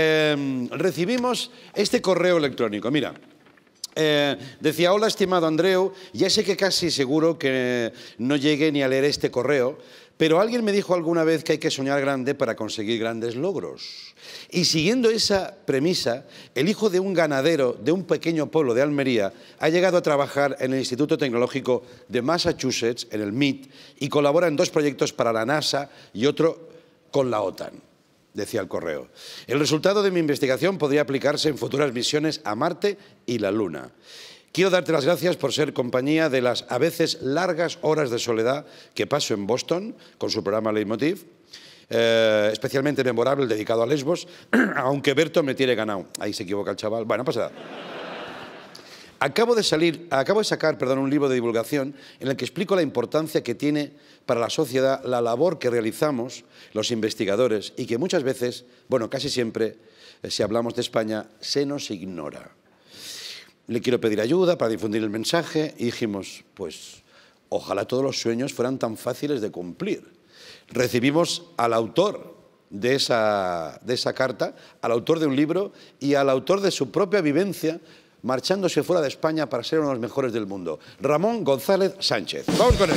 Em, recibimos este correo electrónico. Mira, eh, decía, hola estimado Andreu, ya sé que casi seguro que no llegué ni a leer este correo, pero alguien me dijo alguna vez que hay que soñar grande para conseguir grandes logros. Y siguiendo esa premisa, el hijo de un ganadero de un pequeño pueblo de Almería ha llegado a trabajar en el Instituto Tecnológico de Massachusetts, en el MIT, y colabora en dos proyectos para la NASA y otro con la OTAN decía el correo. El resultado de mi investigación podría aplicarse en futuras misiones a Marte y la Luna. Quiero darte las gracias por ser compañía de las a veces largas horas de soledad que paso en Boston con su programa Leitmotiv, eh, especialmente memorable dedicado a Lesbos, aunque Berto me tiene ganado. Ahí se equivoca el chaval. Bueno, pasa Acabo de, salir, acabo de sacar perdón, un libro de divulgación en el que explico la importancia que tiene para la sociedad la labor que realizamos los investigadores y que muchas veces, bueno, casi siempre, eh, si hablamos de España, se nos ignora. Le quiero pedir ayuda para difundir el mensaje y dijimos, pues ojalá todos los sueños fueran tan fáciles de cumplir. Recibimos al autor de esa carta, al autor de un libro y al autor de su propia vivencia marchándose fuera de España para ser uno de los mejores del mundo. Ramón González Sánchez. Vamos con él.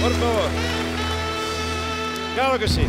Por favor. Claro que sí.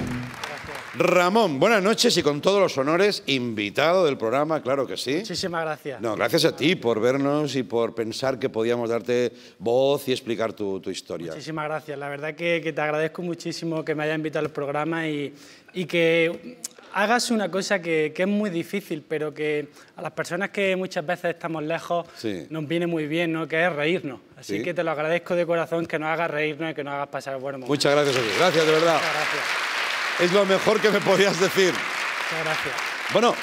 Ramón, buenas noches y con todos los honores, invitado del programa, claro que sí. Muchísimas gracias. No, gracias a ti por vernos y por pensar que podíamos darte voz y explicar tu, historia. Muchísimas gracias. La verdad que, que, te agradezco muchísimo que me hayas invitado al programa y, y que hagas una cosa que, es muy difícil, pero que a las personas que muchas veces estamos lejos nos viene muy bien, ¿no? que es reírnos. Así que te lo agradezco de corazón que nos hagas reírnos y que nos hagas pasar buen momento. Muchas gracias a ti. Gracias, de verdad. gracias. Es lo mejor que me podías decir. Muchas gracias. Bueno,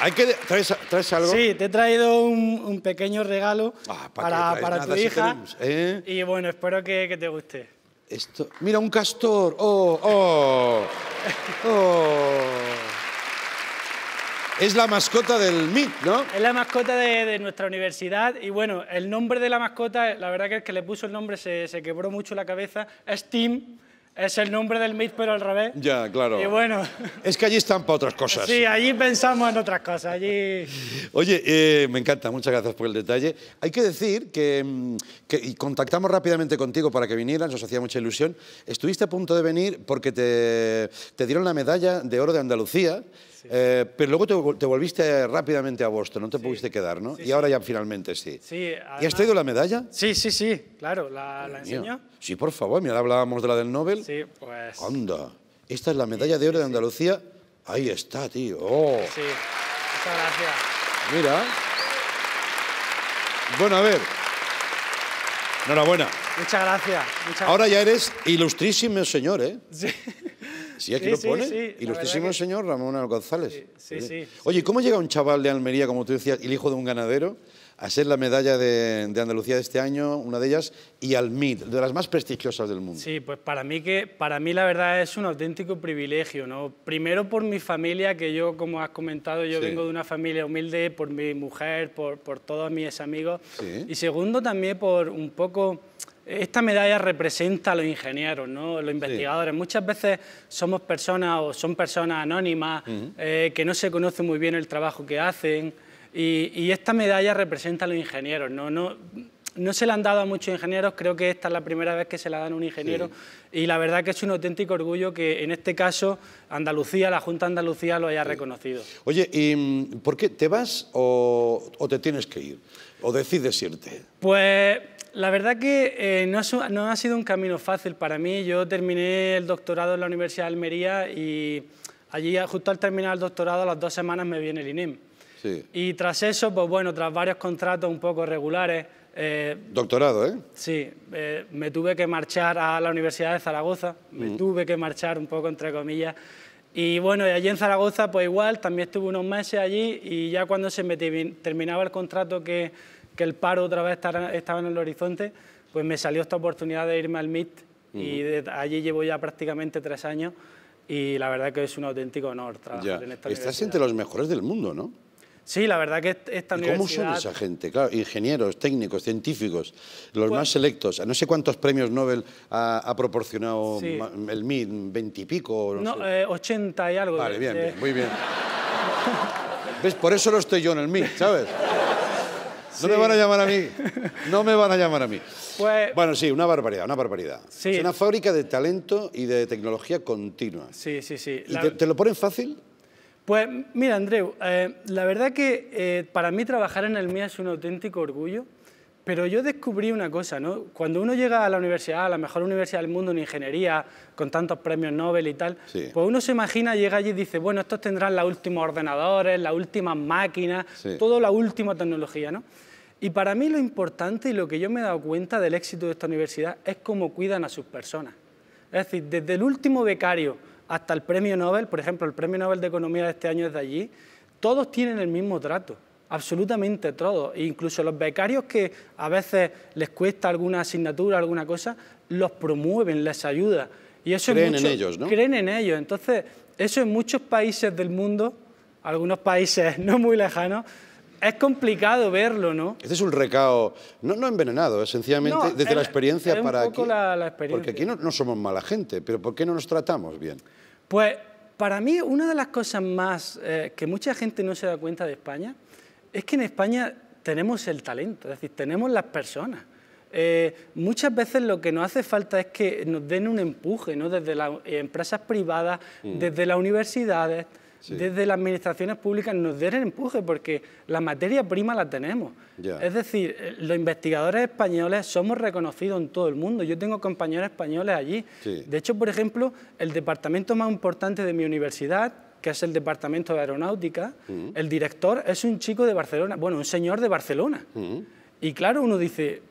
hay que ¿traes, algo? Sí, te he traído un, pequeño regalo ah, para, tu hija. ¿eh? Y bueno, espero que, te guste. Esto, mira, un castor. Oh, oh, oh. Es la mascota del MIT, ¿no? Es la mascota de, nuestra universidad y bueno, el nombre de la mascota, la verdad que el que le puso el nombre se, se quebró mucho la cabeza, es Tim es el nombre del MIT, pero al revés. Ya, claro. Y bueno. Es que allí están para otras cosas. Sí, allí pensamos en otras cosas. Allí... Oye, eh, me encanta, muchas gracias por el detalle. Hay que decir que, mm, contactamos rápidamente contigo para que vinieras, nos hacía mucha ilusión. Estuviste a punto de venir porque te dieron la medalla de oro de Andalucía. Eh, pero luego te, volviste rápidamente a Boston, no te pudiste quedar, ¿no? y ahora ya finalmente sí. sí ¿Y has traído la medalla? Sí, sí, sí, claro, la, la enseño. Sí, por favor, mira, hablábamos de la del Nobel. Sí, pues... Anda, esta es la medalla de oro de Andalucía. Ahí está, tío. Oh. Sí, muchas gracias. Mira. Bueno, a ver. Enhorabuena. Muchas gracias. Ahora ya eres ilustrísimo señor, ¿eh? Sí. Sí, aquí lo pone. Y Sí, sí, el señor Ramón González. Oye, ¿cómo llega un chaval de Almería, como tú decías, el hijo de un ganadero? a ser la medalla de, Andalucía de este año, una de ellas, y al Mid, de las más prestigiosas del mundo. Sí, pues para mí, que, para mí la verdad es un auténtico privilegio, ¿no? Primero por mi familia, que yo, como has comentado, yo vengo de una familia humilde, por mi mujer, por, por todos mis amigos. Y segundo también por un poco... Esta medalla representa a los ingenieros, ¿no? los investigadores. Muchas veces somos personas o son personas anónimas eh, que no se conoce muy bien el trabajo que hacen, y, esta medalla representa a los ingenieros, ¿no? no no se la han dado a muchos ingenieros, creo que esta es la primera vez que se la dan a un ingeniero y la verdad que es un auténtico orgullo que en este caso Andalucía, la Junta de Andalucía lo haya reconocido. Oye, ¿y por qué te vas o, te tienes que ir? ¿O decides irte? Pues la verdad que eh, no, ha, no ha sido un camino fácil para mí. Yo terminé el doctorado en la Universidad de Almería y allí justo al terminar el doctorado a las dos semanas me viene el INEM. Y tras eso, pues bueno, tras varios contratos un poco regulares... Eh, Doctorado, ¿eh? Sí, eh, me tuve que marchar a la Universidad de Zaragoza, me mm. tuve que marchar un poco, entre comillas, y bueno, allí en Zaragoza, pues igual, también estuve unos meses allí y ya cuando se me terminaba el contrato que, que el paro otra vez estaba en el horizonte, pues me salió esta oportunidad de irme al MIT y mm. allí llevo ya prácticamente tres años y la verdad que es un auténtico honor trabajar en esta Estás entre los mejores del mundo, ¿no? Sí, la verdad que esta ¿Y ¿Cómo son esa gente? Claro, ingenieros, técnicos, científicos, los pues más selectos. No sé cuántos premios Nobel ha, proporcionado el MIT, veintipico. No, no 80 eh, y algo. Vale, bien, bien, muy bien. ¿Ves? Por eso no estoy yo en el MIT, ¿sabes? No me van a llamar a mí. No me van a llamar a mí. Pues bueno, sí, una barbaridad, una barbaridad. Es una fábrica de talento y de tecnología continua. Sí, sí, sí. ¿Y te, lo ponen fácil? Pues mira, Andreu, eh, la verdad que eh, para mí trabajar en el MIA es un auténtico orgullo, pero yo descubrí una cosa, ¿no? Cuando uno llega a la universidad, a la mejor universidad del mundo en ingeniería, con tantos premios Nobel y tal, pues uno se imagina, llega allí y dice, bueno, estos tendrán los últimos ordenadores, las últimas máquinas, toda la última tecnología, ¿no? Y para mí lo importante y lo que yo me he dado cuenta del éxito de esta universidad es cómo cuidan a sus personas. Es decir, desde el último becario hasta el premio Nobel, por ejemplo, el premio Nobel de Economía de este año es de allí, todos tienen el mismo trato, absolutamente todos, e incluso los becarios que a veces les cuesta alguna asignatura, alguna cosa, los promueven, les ayuda. Y eso en ellos, ¿no? Creen en ellos. Entonces, eso en muchos países del mundo, algunos países no muy lejanos, es complicado verlo, ¿no? Este es un recao, no, no envenenado, es sencillamente desde la experiencia un para poco aquí. La, experiencia. Porque aquí no, somos mala gente, pero ¿por qué no nos tratamos bien? Pues para mí una de las cosas más eh, que mucha gente no se da cuenta de España es que en España tenemos el talento, es decir, tenemos las personas. Eh, muchas veces lo que nos hace falta es que nos den un empuje, ¿no? Desde las empresas privadas, mm. desde las universidades desde las administraciones públicas nos den el empuje, porque la materia prima la tenemos. Es decir, eh, los investigadores españoles somos reconocidos en todo el mundo. Yo tengo compañeros españoles allí. De hecho, por ejemplo, el departamento más importante de mi universidad, que es el departamento de aeronáutica, mm. el director es un chico de Barcelona, bueno, un señor de Barcelona. Mm. Y claro, uno dice,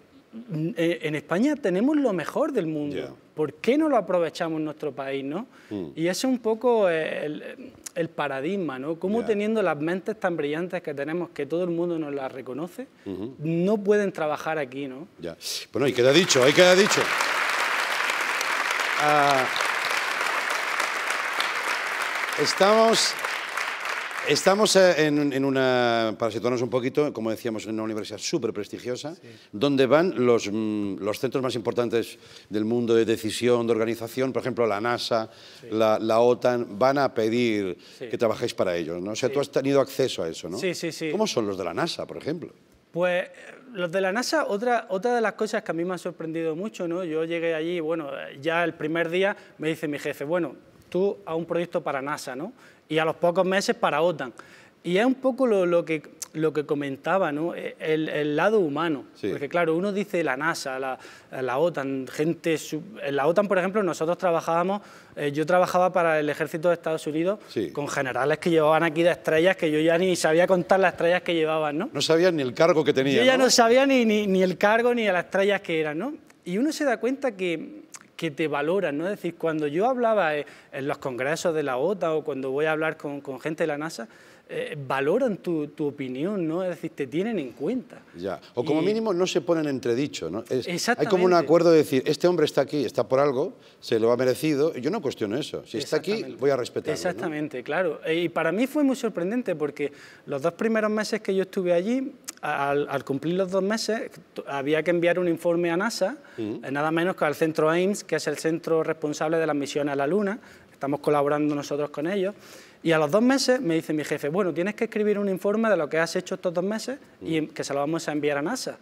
eh, en España tenemos lo mejor del mundo. ¿Por qué no lo aprovechamos en nuestro país? ¿no? Mm. Y ese es un poco eh, el, paradigma, ¿no? Cómo teniendo las mentes tan brillantes que tenemos, que todo el mundo nos las reconoce, no pueden trabajar aquí, ¿no? Bueno, ahí queda dicho, ahí queda dicho. Ah, estamos Estamos eh, en, una, para situarnos un poquito, como decíamos, en una universidad súper prestigiosa, donde van mm, los, centros más importantes del mundo de decisión, de organización, por ejemplo, la NASA, la, OTAN, van a pedir que trabajéis para ellos, ¿no? O sea, tú has tenido acceso a eso, ¿no? Sí, sí, sí. ¿Cómo son los de la NASA, por ejemplo? Pues los de la NASA, otra, otra de las cosas que a mí me ha sorprendido mucho, ¿no? Yo llegué allí, bueno, ya el primer día me dice mi jefe, bueno, a un proyecto para NASA, ¿no? Y a los pocos meses para OTAN. Y es un poco lo, que, lo que comentaba, ¿no? E, el, lado humano. Porque claro, uno dice la NASA, la, OTAN, gente... En la OTAN, por ejemplo, nosotros trabajábamos, eh, yo trabajaba para el ejército de Estados Unidos con generales que llevaban aquí de estrellas que yo ya ni sabía contar las estrellas que llevaban, ¿no? No sabía ni el cargo que tenía. Yo ya no, sabía ni, ni, el cargo ni las estrellas que eran, ¿no? Y uno se da cuenta que que te valoran, ¿no? decir, cuando yo hablaba en los congresos de la OTA o cuando voy a hablar con gente de la NASA, eh, valoran tu, opinión, ¿no? Es decir, te tienen en cuenta. Ya, o como mínimo no se ponen entredicho, ¿no? Es, Exactamente. Hay como un acuerdo de decir, este hombre está aquí, está por algo, se lo ha merecido, yo no cuestiono eso, si está aquí voy a respetarlo. Exactamente, claro. Eh, y para mí fue muy sorprendente porque los dos primeros meses que yo estuve allí, al, cumplir los dos meses, había que enviar un informe a NASA, eh, nada menos que al centro Ames, que es el centro responsable de las misiones a la Luna, estamos colaborando nosotros con ellos, y a los dos meses me dice mi jefe, bueno, tienes que escribir un informe de lo que has hecho estos dos meses y mm. que se lo vamos a enviar a NASA.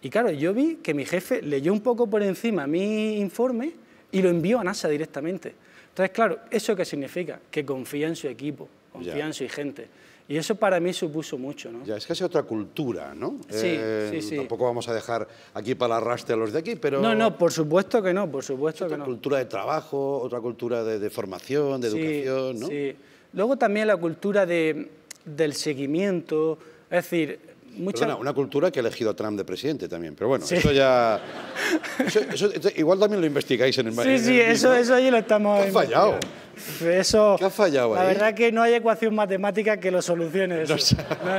Y claro, yo vi que mi jefe leyó un poco por encima mi informe y lo envió a NASA directamente. Entonces, claro, ¿eso qué significa? Que confía en su equipo, confía en su gente. Y eso para mí supuso mucho, ¿no? Ya, es casi otra cultura, ¿no? Sí, eh, sí, sí. Tampoco vamos a dejar aquí para arrastre a los de aquí, pero... No, no, por supuesto que no, por supuesto que que otra cultura de trabajo, otra cultura de, formación, de educación, ¿no? Sí, Luego también la cultura de, del seguimiento, es decir, mucha... una cultura que ha elegido a Trump de presidente también, pero bueno, eso ya... igual también lo investigáis en el... Sí, sí, eso, eso allí lo estamos... ¿Qué ha fallado? Eso, ha fallado La verdad que no hay ecuación matemática que lo solucione no,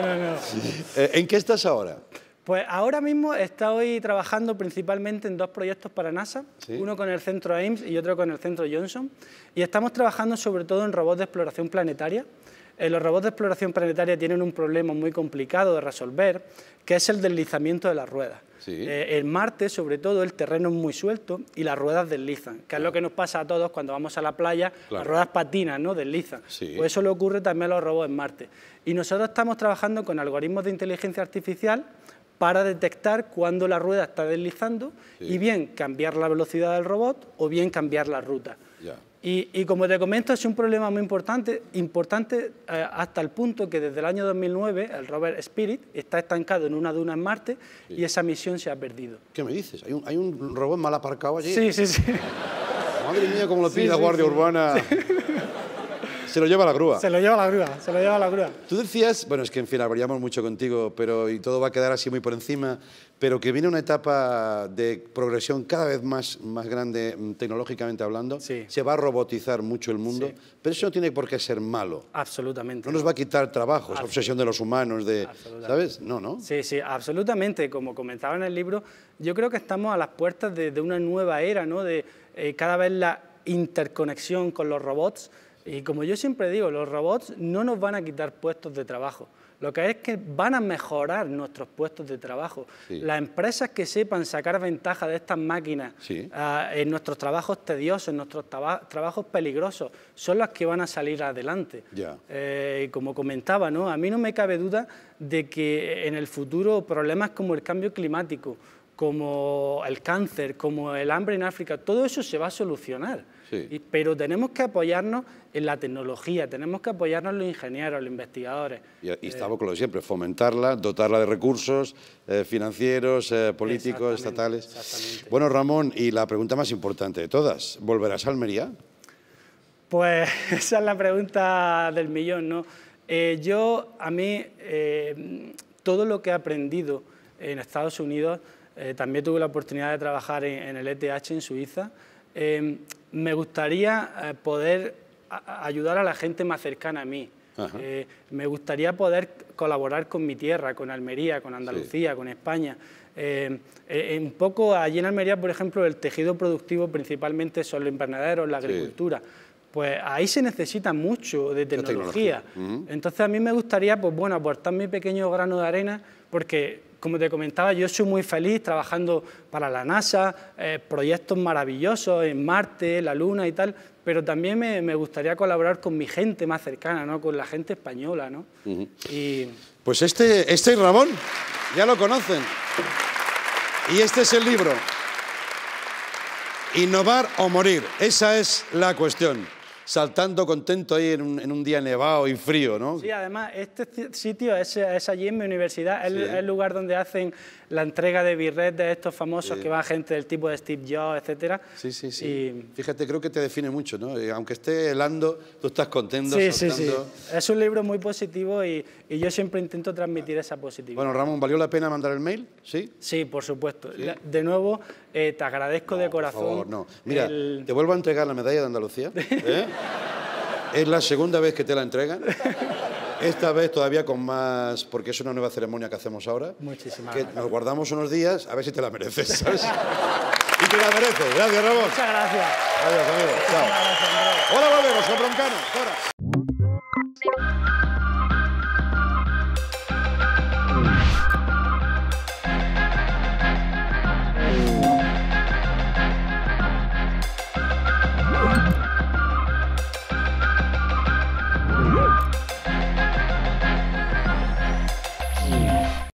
no. no. Eh, ¿En qué estás ahora? Pues ahora mismo estoy trabajando principalmente en dos proyectos para NASA, uno con el centro Ames y otro con el centro Johnson, y estamos trabajando sobre todo en robots de exploración planetaria. Eh, los robots de exploración planetaria tienen un problema muy complicado de resolver, que es el deslizamiento de las ruedas. Eh, en Marte, sobre todo, el terreno es muy suelto y las ruedas deslizan, que es lo que nos pasa a todos cuando vamos a la playa, las ruedas patinan, ¿no? Deslizan. Pues eso le ocurre también a los robots en Marte. Y nosotros estamos trabajando con algoritmos de inteligencia artificial para detectar cuando la rueda está deslizando y bien cambiar la velocidad del robot o bien cambiar la ruta. Y, como te comento, es un problema muy importante, importante eh, hasta el punto que desde el año 2009 el rover Spirit está estancado en una duna en Marte y esa misión se ha perdido. ¿Qué me dices? ¿Hay un, robot mal aparcado allí? Sí, sí, sí. Madre mía, cómo lo pide la Guardia Urbana. Se lo lleva la grúa. Se lo lleva la grúa, la grúa. Tú decías, bueno, es que en fin, hablaríamos mucho contigo, pero y todo va a quedar así muy por encima, pero que viene una etapa de progresión cada vez más, más grande mm, tecnológicamente hablando. Se va a robotizar mucho el mundo, pero eso no tiene por qué ser malo. Absolutamente. No, nos va a quitar trabajo, trabajos, obsesión de los humanos, de, ¿sabes? No, ¿no? Sí, sí, absolutamente. Como comentaba en el libro, yo creo que estamos a las puertas de, una nueva era, ¿no? De eh, cada vez la interconexión con los robots y como yo siempre digo, los robots no nos van a quitar puestos de trabajo. Lo que es que van a mejorar nuestros puestos de trabajo. Las empresas que sepan sacar ventaja de estas máquinas ah, en nuestros trabajos tediosos, en nuestros trabajos peligrosos, son las que van a salir adelante. Y eh, como comentaba, ¿no? a mí no me cabe duda de que en el futuro problemas como el cambio climático, como el cáncer, como el hambre en África, todo eso se va a solucionar pero tenemos que apoyarnos en la tecnología, tenemos que apoyarnos en los ingenieros, los investigadores. Y, eh, estamos con lo de siempre, fomentarla, dotarla de recursos eh, financieros, eh, políticos, estatales. Bueno, Ramón, y la pregunta más importante de todas, ¿volverás a Almería? Pues esa es la pregunta del millón, ¿no? yo, a mí, todo lo que he aprendido en Estados Unidos, también tuve la oportunidad de trabajar en, en el ETH en Suiza, me gustaría eh, poder ayudar a la gente más cercana a mí. Eh, me gustaría poder colaborar con mi tierra, con Almería, con Andalucía, con España. Eh, un poco allí en Almería, por ejemplo, el tejido productivo principalmente son los invernaderos, la agricultura. Pues ahí se necesita mucho de tecnología. Entonces a mí me gustaría, pues bueno, aportar mi pequeño grano de arena porque como te comentaba, yo soy muy feliz trabajando para la NASA, eh, proyectos maravillosos en Marte, la Luna y tal, pero también me, gustaría colaborar con mi gente más cercana, ¿no? con la gente española. ¿no? y... Pues este, este Ramón, ya lo conocen. Y este es el libro. Innovar o morir, esa es la cuestión saltando contento ahí en un, día nevado y frío, ¿no? Sí, además, este sitio es, allí en mi universidad, es, el lugar donde hacen la entrega de birret de estos famosos que va gente del tipo de Steve Jobs, etcétera. Sí, sí, sí. Fíjate, creo que te define mucho, ¿no? Eh, aunque esté helando, tú estás contento. Sí, sí, sí. Es un libro muy positivo y, yo siempre intento transmitir esa positividad. Bueno, Ramón, ¿valió la pena mandar el mail? Sí. Sí, por supuesto. De nuevo, eh, te agradezco de corazón. Por favor, no. Mira, te vuelvo a entregar la medalla de Andalucía. ¿eh? es la segunda vez que te la entregan. Esta vez todavía con más, porque es una nueva ceremonia que hacemos ahora. Muchísimas que Nos guardamos unos días, a ver si te la mereces, ¿sabes? y te la mereces. Gracias, Ramón. Muchas gracias. Adiós, amigos. Chao. Hola, volvemos con Broncano.